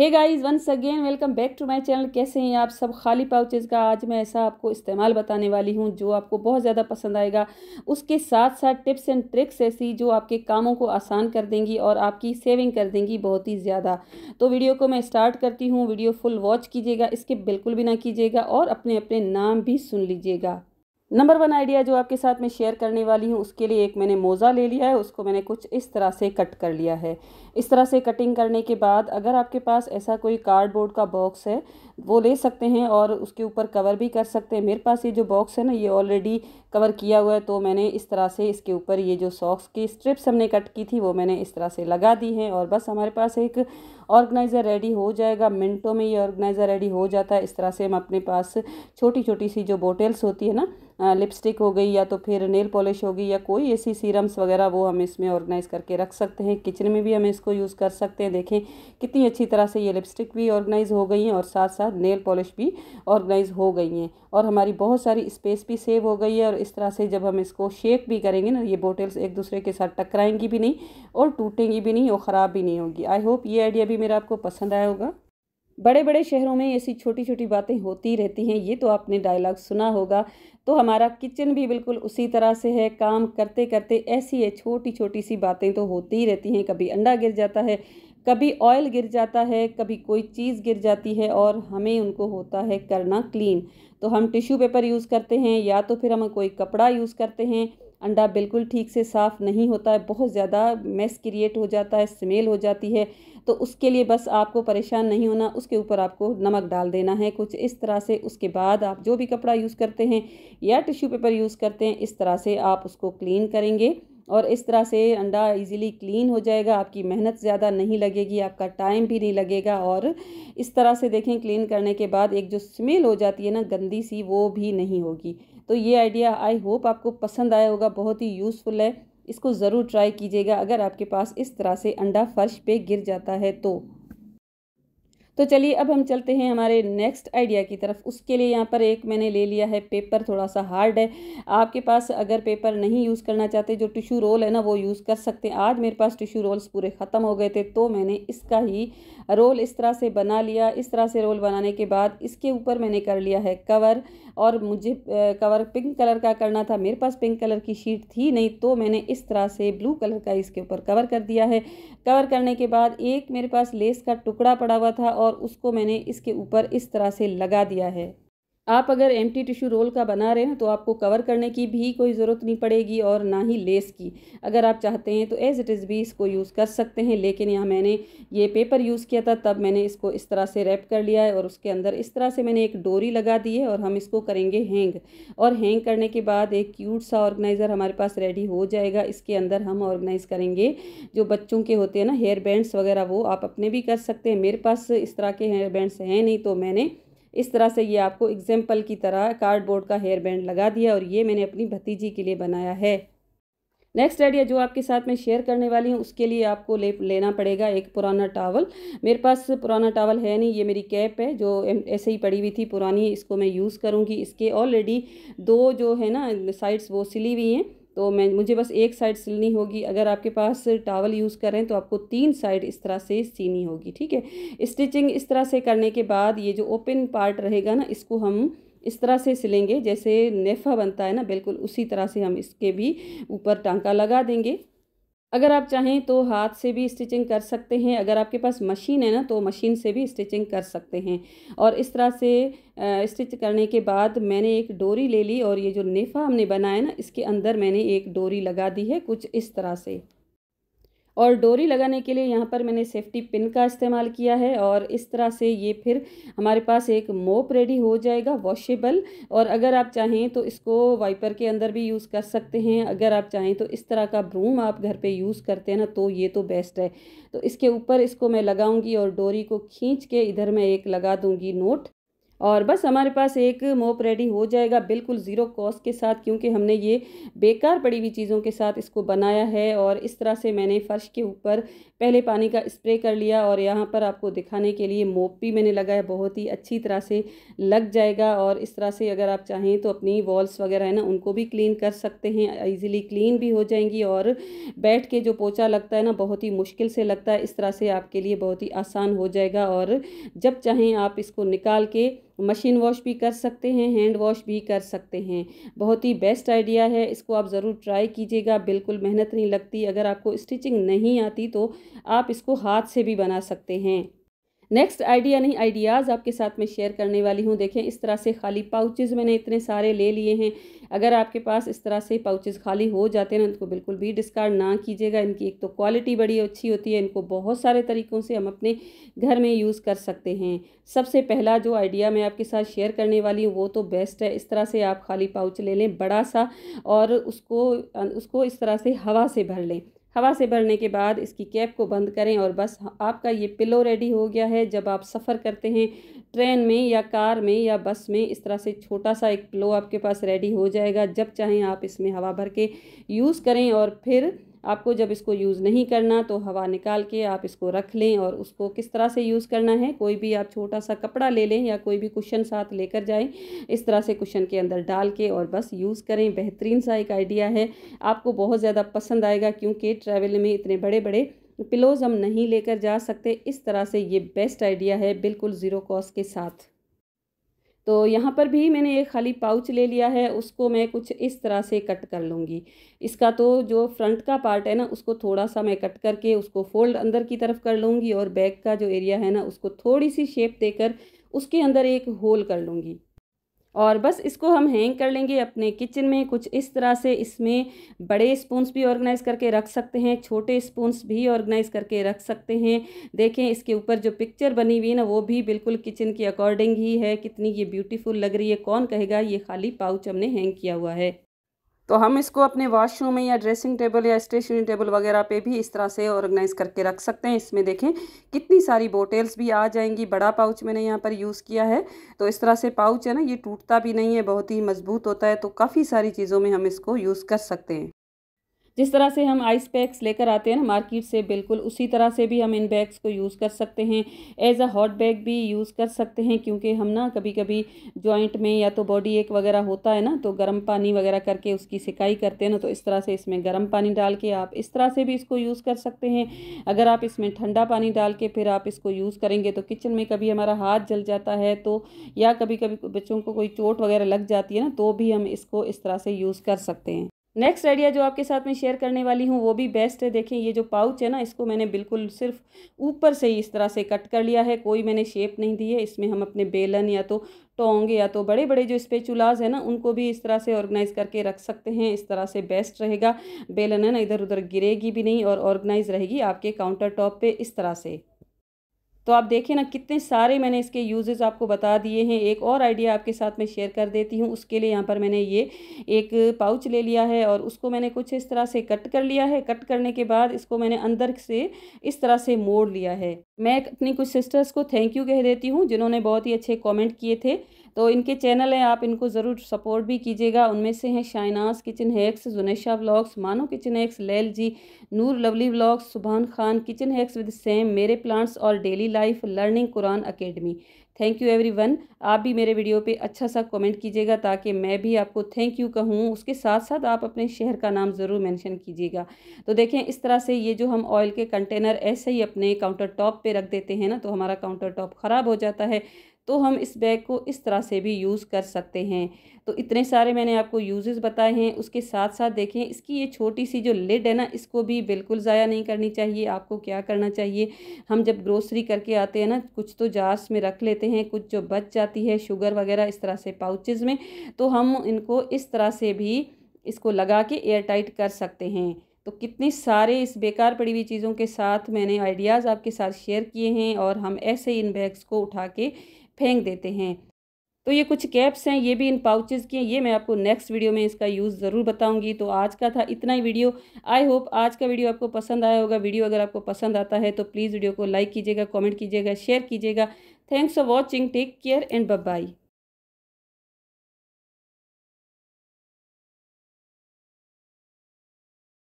Hey guys once again welcome back to my channel कैसे हैं आप सब खाली पाउचेज़ का आज मैं ऐसा आपको इस्तेमाल बताने वाली हूँ जो आपको बहुत ज़्यादा पसंद आएगा उसके साथ साथ टिप्स एंड ट्रिक्स ऐसी जो आपके कामों को आसान कर देंगी और आपकी सेविंग कर देंगी बहुत ही ज़्यादा तो वीडियो को मैं स्टार्ट करती हूँ वीडियो फुल वॉच कीजिएगा इसके बिल्कुल भी ना कीजिएगा और अपने अपने नाम भी सुन लीजिएगा नंबर वन आइडिया जो आपके साथ मैं शेयर करने वाली हूँ उसके लिए एक मैंने मोज़ा ले लिया है उसको मैंने कुछ इस तरह से कट कर लिया है इस तरह से कटिंग करने के बाद अगर आपके पास ऐसा कोई कार्डबोर्ड का बॉक्स है वो ले सकते हैं और उसके ऊपर कवर भी कर सकते हैं मेरे पास ये जो बॉक्स है ना ये ऑलरेडी कवर किया हुआ है तो मैंने इस तरह से इसके ऊपर ये जो सॉक्स की स्ट्रिप्स हमने कट की थी वो मैंने इस तरह से लगा दी हैं और बस हमारे पास एक ऑर्गेनाइज़र रेडी हो जाएगा मिनटों में ये ऑर्गेनाइज़र रेडी हो जाता है इस तरह से हम अपने पास छोटी छोटी सी जो बोटल्स होती है ना लिपस्टिक हो गई या तो फिर नेल पॉलिश हो गई या कोई ऐसी सीरम्स वगैरह वो हम इसमें ऑर्गेनाइज़ करके रख सकते हैं किचन में भी हम इसको यूज़ कर सकते हैं देखें कितनी अच्छी तरह से ये लिपस्टिक भी ऑर्गेनाइज़ हो गई हैं और साथ साथ साथ नेल पॉलिश भी ऑर्गेनाइज़ हो गई हैं और हमारी बहुत सारी स्पेस भी सेव हो गई है और इस तरह से जब हम इसको शेक भी करेंगे ना ये बोटल्स एक दूसरे के साथ टकराएंगी भी नहीं और टूटेंगी भी नहीं और ख़राब भी नहीं होगी आई होप ये आइडिया भी मेरा आपको पसंद आया होगा बड़े बड़े शहरों में ऐसी छोटी छोटी बातें होती रहती हैं ये तो आपने डायलॉग सुना होगा तो हमारा किचन भी बिल्कुल उसी तरह से है काम करते करते ऐसी है छोटी छोटी सी बातें तो होती ही रहती हैं कभी अंडा गिर जाता है कभी ऑयल गिर जाता है कभी कोई चीज़ गिर जाती है और हमें उनको होता है करना क्लीन तो हम टिश्यू पेपर यूज़ करते हैं या तो फिर हम कोई कपड़ा यूज़ करते हैं अंडा बिल्कुल ठीक से साफ़ नहीं होता है बहुत ज़्यादा मेस क्रिएट हो जाता है स्मेल हो जाती है तो उसके लिए बस आपको परेशान नहीं होना उसके ऊपर आपको नमक डाल देना है कुछ इस तरह से उसके बाद आप जो भी कपड़ा यूज़ करते हैं या टिश्यू पेपर यूज़ करते हैं इस तरह से आप उसको क्लीन करेंगे और इस तरह से अंडा इजीली क्लीन हो जाएगा आपकी मेहनत ज़्यादा नहीं लगेगी आपका टाइम भी नहीं लगेगा और इस तरह से देखें क्लीन करने के बाद एक जो स्मेल हो जाती है ना गंदी सी वो भी नहीं होगी तो ये आइडिया आई होप आपको पसंद आया होगा बहुत ही यूज़फुल है इसको ज़रूर ट्राई कीजिएगा अगर आपके पास इस तरह से अंडा फर्श पे गिर जाता है तो तो चलिए अब हम चलते हैं हमारे नेक्स्ट आइडिया की तरफ उसके लिए यहाँ पर एक मैंने ले लिया है पेपर थोड़ा सा हार्ड है आपके पास अगर पेपर नहीं यूज़ करना चाहते जो टिशू रोल है ना वो यूज़ कर सकते हैं आज मेरे पास टिशू रोल्स पूरे ख़त्म हो गए थे तो मैंने इसका ही रोल इस तरह से बना लिया इस तरह से रोल बनाने के बाद इसके ऊपर मैंने कर लिया है कवर और मुझे कवर पिंक कलर का करना था मेरे पास पिंक कलर की शीट थी नहीं तो मैंने इस तरह से ब्लू कलर का इसके ऊपर कवर कर दिया है कवर करने के बाद एक मेरे पास लेस का टुकड़ा पड़ा हुआ था और और उसको मैंने इसके ऊपर इस तरह से लगा दिया है आप अगर एम टिश्यू रोल का बना रहे हैं तो आपको कवर करने की भी कोई ज़रूरत नहीं पड़ेगी और ना ही लेस की अगर आप चाहते हैं तो एज़ इट इज़ भी इसको यूज़ कर सकते हैं लेकिन यहाँ मैंने ये पेपर यूज़ किया था तब मैंने इसको इस तरह से रैप कर लिया है और उसके अंदर इस तरह से मैंने एक डोरी लगा दी है और हम इसको करेंगे हैंग और हैंग करने के बाद एक क्यूट सा ऑर्गेनाइज़र हमारे पास रेडी हो जाएगा इसके अंदर हम ऑर्गेनाइज़ करेंगे जो बच्चों के होते हैं ना हेयर बैंड्स वगैरह वो आप अपने भी कर सकते हैं मेरे पास इस तरह के हेयर बैंड्स हैं नहीं तो मैंने इस तरह से ये आपको एग्जाम्पल की तरह कार्डबोर्ड का हेयर बैंड लगा दिया और ये मैंने अपनी भतीजी के लिए बनाया है नेक्स्ट आइडिया जो आपके साथ मैं शेयर करने वाली हूँ उसके लिए आपको ले लेना पड़ेगा एक पुराना टावल मेरे पास पुराना टावल है नहीं ये मेरी कैप है जो ऐसे ही पड़ी हुई थी पुरानी इसको मैं यूज़ करूँगी इसके ऑलरेडी दो जो है ना साइड्स वो सिली हुई हैं तो मैं मुझे बस एक साइड सिलनी होगी अगर आपके पास टावल यूज़ करें तो आपको तीन साइड इस तरह से सीनी होगी ठीक है स्टिचिंग इस तरह से करने के बाद ये जो ओपन पार्ट रहेगा ना इसको हम इस तरह से सिलेंगे जैसे नेफा बनता है ना बिल्कुल उसी तरह से हम इसके भी ऊपर टांका लगा देंगे अगर आप चाहें तो हाथ से भी स्टिचिंग कर सकते हैं अगर आपके पास मशीन है ना तो मशीन से भी स्टिचिंग कर सकते हैं और इस तरह से स्टिच करने के बाद मैंने एक डोरी ले ली और ये जो नेफ़ा हमने बनाया ना इसके अंदर मैंने एक डोरी लगा दी है कुछ इस तरह से और डोरी लगाने के लिए यहाँ पर मैंने सेफ्टी पिन का इस्तेमाल किया है और इस तरह से ये फिर हमारे पास एक मोप रेडी हो जाएगा वॉशेबल और अगर आप चाहें तो इसको वाइपर के अंदर भी यूज़ कर सकते हैं अगर आप चाहें तो इस तरह का ब्रूम आप घर पे यूज़ करते हैं ना तो ये तो बेस्ट है तो इसके ऊपर इसको मैं लगाऊंगी और डोरी को खींच के इधर मैं एक लगा दूंगी नोट और बस हमारे पास एक मोप रेडी हो जाएगा बिल्कुल ज़ीरो कॉस्ट के साथ क्योंकि हमने ये बेकार पड़ी हुई चीज़ों के साथ इसको बनाया है और इस तरह से मैंने फ़र्श के ऊपर पहले पानी का स्प्रे कर लिया और यहाँ पर आपको दिखाने के लिए मोप भी मैंने लगाया बहुत ही अच्छी तरह से लग जाएगा और इस तरह से अगर आप चाहें तो अपनी वॉल्स वगैरह है ना उनको भी क्लीन कर सकते हैं ईज़िली क्लीन भी हो जाएंगी और बैठ के जो पोचा लगता है ना बहुत ही मुश्किल से लगता है इस तरह से आपके लिए बहुत ही आसान हो जाएगा और जब चाहें आप इसको निकाल के मशीन वॉश भी कर सकते हैं हैंड वॉश भी कर सकते हैं बहुत ही बेस्ट आइडिया है इसको आप ज़रूर ट्राई कीजिएगा बिल्कुल मेहनत नहीं लगती अगर आपको स्टिचिंग नहीं आती तो आप इसको हाथ से भी बना सकते हैं नेक्स्ट आइडिया नहीं आइडियाज़ आपके साथ में शेयर करने वाली हूँ देखें इस तरह से खाली पाउचेज़ मैंने इतने सारे ले लिए हैं अगर आपके पास इस तरह से पाउचेज़ खाली हो जाते हैं ना इनको तो बिल्कुल भी डिस्कार्ड ना कीजिएगा इनकी एक तो क्वालिटी बड़ी अच्छी होती है इनको बहुत सारे तरीक़ों से हम अपने घर में यूज़ कर सकते हैं सबसे पहला जो आइडिया मैं आपके साथ शेयर करने वाली हूँ वो तो बेस्ट है इस तरह से आप खाली पाउच ले लें बड़ा सा और उसको उसको इस तरह से हवा से भर लें हवा से भरने के बाद इसकी कैप को बंद करें और बस आपका ये पिलो रेडी हो गया है जब आप सफ़र करते हैं ट्रेन में या कार में या बस में इस तरह से छोटा सा एक पिलो आपके पास रेडी हो जाएगा जब चाहें आप इसमें हवा भर के यूज़ करें और फिर आपको जब इसको यूज़ नहीं करना तो हवा निकाल के आप इसको रख लें और उसको किस तरह से यूज़ करना है कोई भी आप छोटा सा कपड़ा ले लें या कोई भी कुशन साथ लेकर जाएं इस तरह से कुशन के अंदर डाल के और बस यूज़ करें बेहतरीन सा एक आइडिया है आपको बहुत ज़्यादा पसंद आएगा क्योंकि ट्रैवल में इतने बड़े बड़े पिलोज़ हम नहीं लेकर जा सकते इस तरह से ये बेस्ट आइडिया है बिल्कुल ज़ीरो कॉस्ट के साथ तो यहाँ पर भी मैंने एक खाली पाउच ले लिया है उसको मैं कुछ इस तरह से कट कर लूँगी इसका तो जो फ्रंट का पार्ट है ना उसको थोड़ा सा मैं कट करके उसको फोल्ड अंदर की तरफ कर लूँगी और बैक का जो एरिया है ना उसको थोड़ी सी शेप देकर उसके अंदर एक होल कर लूँगी और बस इसको हम हैंग कर लेंगे अपने किचन में कुछ इस तरह से इसमें बड़े स्पून्स भी ऑर्गेनाइज़ करके रख सकते हैं छोटे स्पून्स भी ऑर्गेनाइज़ करके रख सकते हैं देखें इसके ऊपर जो पिक्चर बनी हुई है ना वो भी बिल्कुल किचन के अकॉर्डिंग ही है कितनी ये ब्यूटीफुल लग रही है कौन कहेगा ये खाली पाउच हमने हैंग किया हुआ है तो हम इसको अपने वॉशरूम में या ड्रेसिंग टेबल या स्टेशनरी टेबल वगैरह पे भी इस तरह से ऑर्गेनाइज़ करके रख सकते हैं इसमें देखें कितनी सारी बोटल्स भी आ जाएंगी बड़ा पाउच मैंने यहाँ पर यूज़ किया है तो इस तरह से पाउच है ना ये टूटता भी नहीं है बहुत ही मज़बूत होता है तो काफ़ी सारी चीज़ों में हम इसको यूज़ कर सकते हैं जिस तरह से हम आइस पैक्स लेकर आते हैं ना मार्केट से बिल्कुल उसी तरह से भी हम इन बैग्स को यूज़ कर सकते हैं एज अ हॉट बैग भी यूज़ कर सकते हैं क्योंकि हम ना कभी कभी जॉइंट में या तो बॉडी एक वगैरह होता है ना तो गर्म पानी वगैरह करके उसकी सिकाई करते हैं ना तो इस तरह से इसमें गर्म पानी डाल के आप इस तरह से भी इसको यूज़ कर सकते हैं अगर आप इसमें ठंडा पानी डाल के फिर आप इसको यूज़ करेंगे तो किचन में कभी हमारा हाथ जल जाता है तो या कभी कभी बच्चों को कोई चोट वगैरह लग जाती है ना तो भी हम इसको इस तरह से यूज़ कर सकते हैं नेक्स्ट आइडिया जो आपके साथ में शेयर करने वाली हूँ वो भी बेस्ट है देखें ये जो पाउच है ना इसको मैंने बिल्कुल सिर्फ ऊपर से ही इस तरह से कट कर लिया है कोई मैंने शेप नहीं दी है इसमें हम अपने बेलन या तो टोंग या तो बड़े बड़े जो स्पेचुलाज है ना उनको भी इस तरह से ऑर्गेनाइज़ करके रख सकते हैं इस तरह से बेस्ट रहेगा बेलन है ना इधर उधर गिरेगी भी नहीं और ऑर्गेनाइज़ रहेगी आपके काउंटर टॉप पर इस तरह से तो आप देखें ना कितने सारे मैंने इसके यूजेस आपको बता दिए हैं एक और आइडिया आपके साथ मैं शेयर कर देती हूँ उसके लिए यहाँ पर मैंने ये एक पाउच ले लिया है और उसको मैंने कुछ इस तरह से कट कर लिया है कट करने के बाद इसको मैंने अंदर से इस तरह से मोड़ लिया है मैं अपनी कुछ सिस्टर्स को थैंक यू कह देती हूँ जिन्होंने बहुत ही अच्छे कॉमेंट किए थे तो इनके चैनल हैं आप इनको ज़रूर सपोर्ट भी कीजिएगा उनमें से हैं Shainaz kitchen hacks Junesha vlogs मानो किचन हैक्स लैल जी Noor lovely vlogs Subhan Khan kitchen hacks with same मेरे प्लांट्स और daily life learning Quran academy thank you everyone आप भी मेरे वीडियो पे अच्छा सा कमेंट कीजिएगा ताकि मैं भी आपको थैंक यू कहूँ उसके साथ साथ आप अपने शहर का नाम ज़रूर मेंशन कीजिएगा तो देखें इस तरह से ये जो हम ऑयल के कंटेनर ऐसे ही अपने काउंटर टॉप पर रख देते हैं ना तो हमारा काउंटर टॉप ख़राब हो जाता है तो हम इस बैग को इस तरह से भी यूज़ कर सकते हैं तो इतने सारे मैंने आपको यूजेस बताए हैं उसके साथ साथ देखें इसकी ये छोटी सी जो लिड है ना इसको भी बिल्कुल ज़ाया नहीं करनी चाहिए आपको क्या करना चाहिए हम जब ग्रोसरी करके आते हैं ना कुछ तो जार्स में रख लेते हैं लेते हैं कुछ जो बच जाती है शुगर वगैरह इस तरह से पाउचेज़ में तो हम इनको इस तरह से भी इसको लगा के एयर टाइट कर सकते हैं तो कितने सारे इस बेकार पड़ी हुई चीज़ों के साथ मैंने आइडियाज़ आपके साथ शेयर किए हैं और हम ऐसे इन बैग्स को उठा के फेंक देते हैं तो ये कुछ कैप्स हैं ये भी इन पाउचेस के हैं ये मैं आपको नेक्स्ट वीडियो में इसका यूज़ ज़रूर बताऊंगी तो आज का था इतना ही वीडियो आई होप आज का वीडियो आपको पसंद आया होगा वीडियो अगर आपको पसंद आता है तो प्लीज़ वीडियो को लाइक कीजिएगा कमेंट कीजिएगा शेयर कीजिएगा Thanks for watching. Take care and bye-bye.